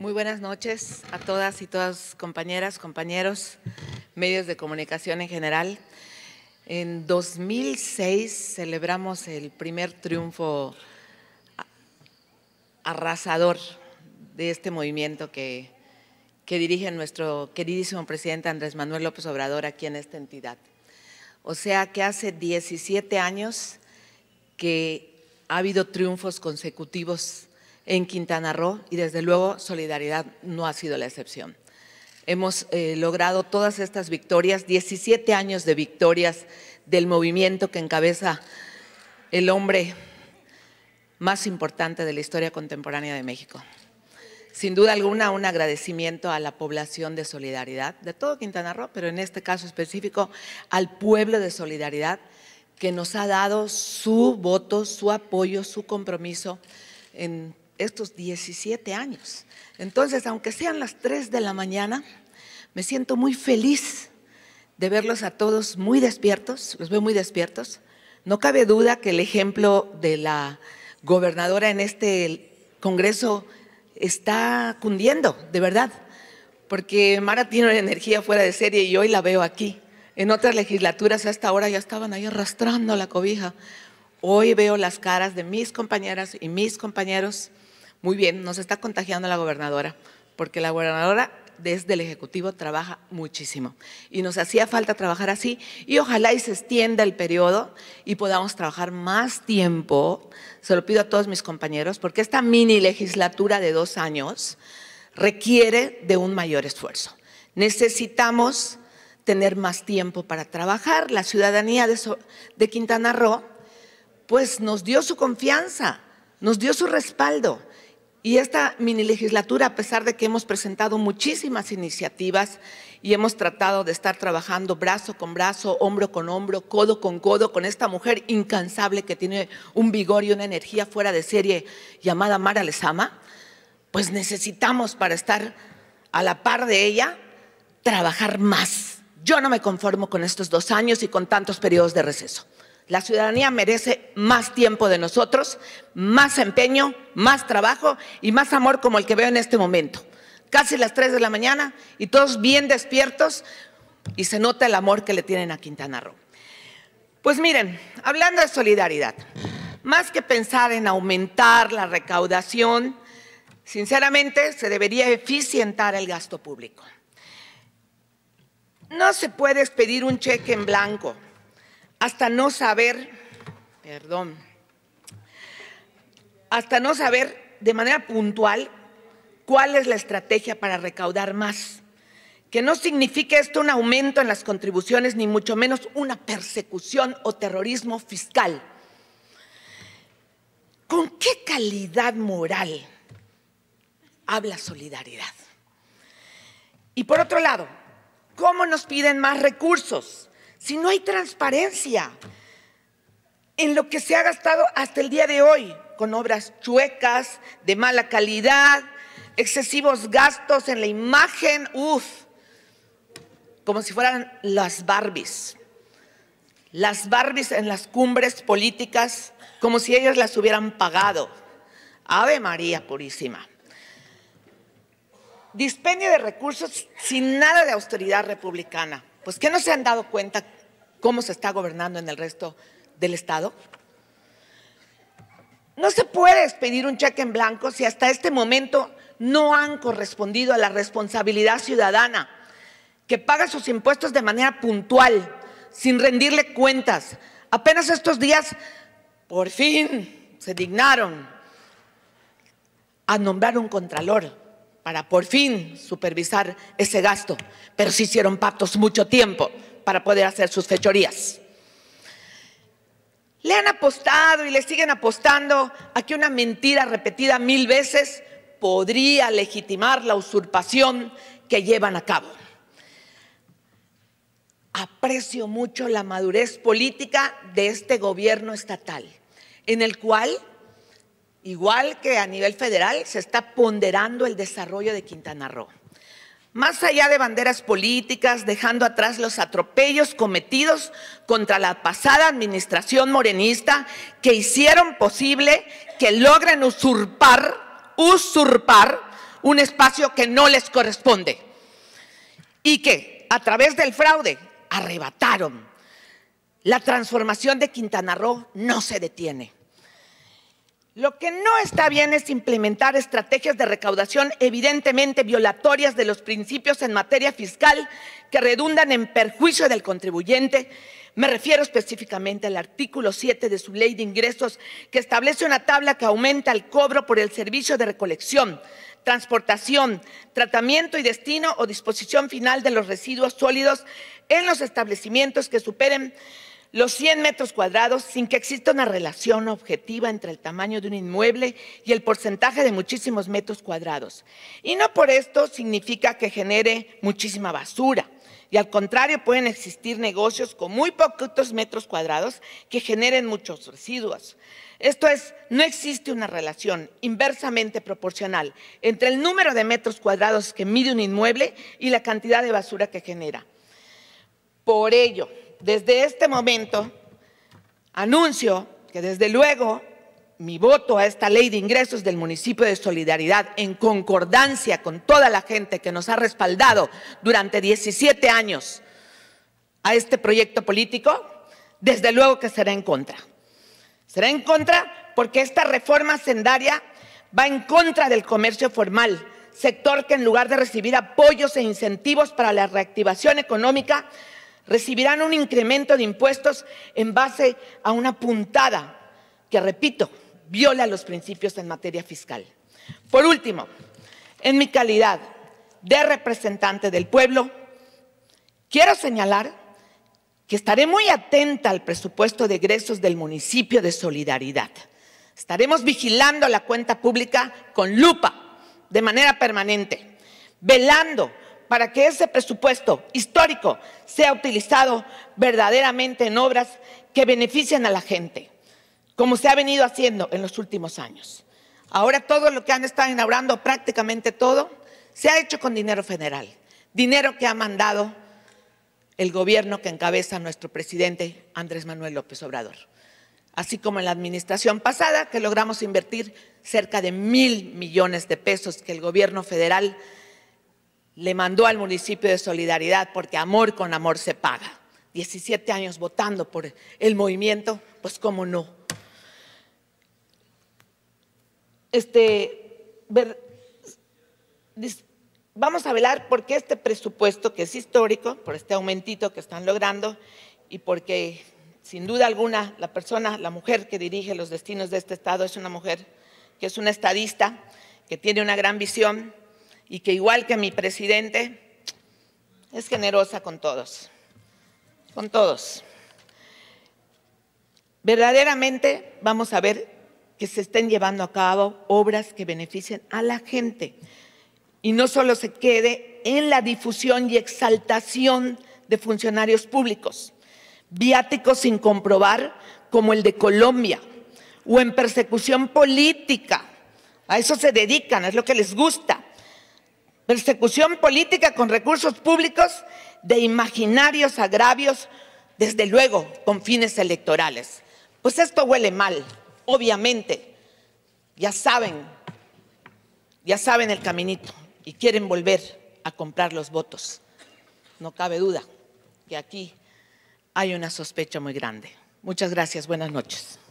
Muy buenas noches a todas y todas compañeras, compañeros, medios de comunicación en general. En 2006 celebramos el primer triunfo arrasador de este movimiento que, que dirige nuestro queridísimo presidente Andrés Manuel López Obrador aquí en esta entidad. O sea que hace 17 años que ha habido triunfos consecutivos en Quintana Roo y desde luego Solidaridad no ha sido la excepción. Hemos eh, logrado todas estas victorias, 17 años de victorias del movimiento que encabeza el hombre más importante de la historia contemporánea de México. Sin duda alguna, un agradecimiento a la población de Solidaridad, de todo Quintana Roo, pero en este caso específico al pueblo de Solidaridad, que nos ha dado su voto, su apoyo, su compromiso en estos 17 años. Entonces, aunque sean las 3 de la mañana, me siento muy feliz de verlos a todos muy despiertos, los veo muy despiertos. No cabe duda que el ejemplo de la gobernadora en este Congreso está cundiendo, de verdad, porque Mara tiene una energía fuera de serie y hoy la veo aquí. En otras legislaturas hasta ahora ya estaban ahí arrastrando la cobija. Hoy veo las caras de mis compañeras y mis compañeros muy bien, nos está contagiando la gobernadora, porque la gobernadora desde el Ejecutivo trabaja muchísimo y nos hacía falta trabajar así y ojalá y se extienda el periodo y podamos trabajar más tiempo. Se lo pido a todos mis compañeros porque esta mini legislatura de dos años requiere de un mayor esfuerzo. Necesitamos tener más tiempo para trabajar. La ciudadanía de, de Quintana Roo pues nos dio su confianza, nos dio su respaldo y esta mini legislatura, a pesar de que hemos presentado muchísimas iniciativas y hemos tratado de estar trabajando brazo con brazo, hombro con hombro, codo con codo con esta mujer incansable que tiene un vigor y una energía fuera de serie llamada Mara Lezama, pues necesitamos para estar a la par de ella trabajar más. Yo no me conformo con estos dos años y con tantos periodos de receso. La ciudadanía merece más tiempo de nosotros, más empeño, más trabajo y más amor como el que veo en este momento. Casi las 3 de la mañana y todos bien despiertos y se nota el amor que le tienen a Quintana Roo. Pues miren, hablando de solidaridad, más que pensar en aumentar la recaudación, sinceramente se debería eficientar el gasto público. No se puede expedir un cheque en blanco hasta no saber, perdón, hasta no saber de manera puntual cuál es la estrategia para recaudar más. Que no signifique esto un aumento en las contribuciones, ni mucho menos una persecución o terrorismo fiscal. ¿Con qué calidad moral habla solidaridad? Y por otro lado, ¿cómo nos piden más recursos? si no hay transparencia en lo que se ha gastado hasta el día de hoy, con obras chuecas, de mala calidad, excesivos gastos en la imagen, uff, como si fueran las Barbies, las Barbies en las cumbres políticas, como si ellas las hubieran pagado. Ave María Purísima. Dispendio de recursos sin nada de austeridad republicana pues que no se han dado cuenta cómo se está gobernando en el resto del Estado. No se puede expedir un cheque en blanco si hasta este momento no han correspondido a la responsabilidad ciudadana, que paga sus impuestos de manera puntual, sin rendirle cuentas. Apenas estos días, por fin, se dignaron a nombrar un contralor para por fin supervisar ese gasto, pero sí hicieron pactos mucho tiempo para poder hacer sus fechorías. Le han apostado y le siguen apostando a que una mentira repetida mil veces podría legitimar la usurpación que llevan a cabo. Aprecio mucho la madurez política de este gobierno estatal, en el cual igual que a nivel federal, se está ponderando el desarrollo de Quintana Roo. Más allá de banderas políticas, dejando atrás los atropellos cometidos contra la pasada administración morenista que hicieron posible que logren usurpar, usurpar un espacio que no les corresponde y que a través del fraude arrebataron. La transformación de Quintana Roo no se detiene. Lo que no está bien es implementar estrategias de recaudación evidentemente violatorias de los principios en materia fiscal que redundan en perjuicio del contribuyente. Me refiero específicamente al artículo 7 de su ley de ingresos que establece una tabla que aumenta el cobro por el servicio de recolección, transportación, tratamiento y destino o disposición final de los residuos sólidos en los establecimientos que superen los 100 metros cuadrados sin que exista una relación objetiva entre el tamaño de un inmueble y el porcentaje de muchísimos metros cuadrados. Y no por esto significa que genere muchísima basura. Y al contrario, pueden existir negocios con muy poquitos metros cuadrados que generen muchos residuos. Esto es, no existe una relación inversamente proporcional entre el número de metros cuadrados que mide un inmueble y la cantidad de basura que genera. Por ello, desde este momento anuncio que desde luego mi voto a esta ley de ingresos del municipio de Solidaridad, en concordancia con toda la gente que nos ha respaldado durante 17 años a este proyecto político, desde luego que será en contra. Será en contra porque esta reforma sendaria va en contra del comercio formal, sector que en lugar de recibir apoyos e incentivos para la reactivación económica, recibirán un incremento de impuestos en base a una puntada que, repito, viola los principios en materia fiscal. Por último, en mi calidad de representante del pueblo, quiero señalar que estaré muy atenta al presupuesto de egresos del municipio de Solidaridad. Estaremos vigilando la cuenta pública con lupa de manera permanente, velando para que ese presupuesto histórico sea utilizado verdaderamente en obras que beneficien a la gente, como se ha venido haciendo en los últimos años. Ahora todo lo que han estado inaugurando, prácticamente todo, se ha hecho con dinero federal, dinero que ha mandado el gobierno que encabeza nuestro presidente Andrés Manuel López Obrador, así como en la administración pasada, que logramos invertir cerca de mil millones de pesos que el gobierno federal le mandó al municipio de Solidaridad, porque amor con amor se paga. 17 años votando por el movimiento, pues cómo no. Este, vamos a velar porque este presupuesto que es histórico, por este aumentito que están logrando y porque sin duda alguna la persona, la mujer que dirige los destinos de este Estado es una mujer que es una estadista, que tiene una gran visión y que igual que mi presidente, es generosa con todos, con todos. Verdaderamente vamos a ver que se estén llevando a cabo obras que beneficien a la gente y no solo se quede en la difusión y exaltación de funcionarios públicos, viáticos sin comprobar como el de Colombia o en persecución política. A eso se dedican, es lo que les gusta persecución política con recursos públicos de imaginarios agravios, desde luego con fines electorales. Pues esto huele mal, obviamente. Ya saben, ya saben el caminito y quieren volver a comprar los votos. No cabe duda que aquí hay una sospecha muy grande. Muchas gracias, buenas noches.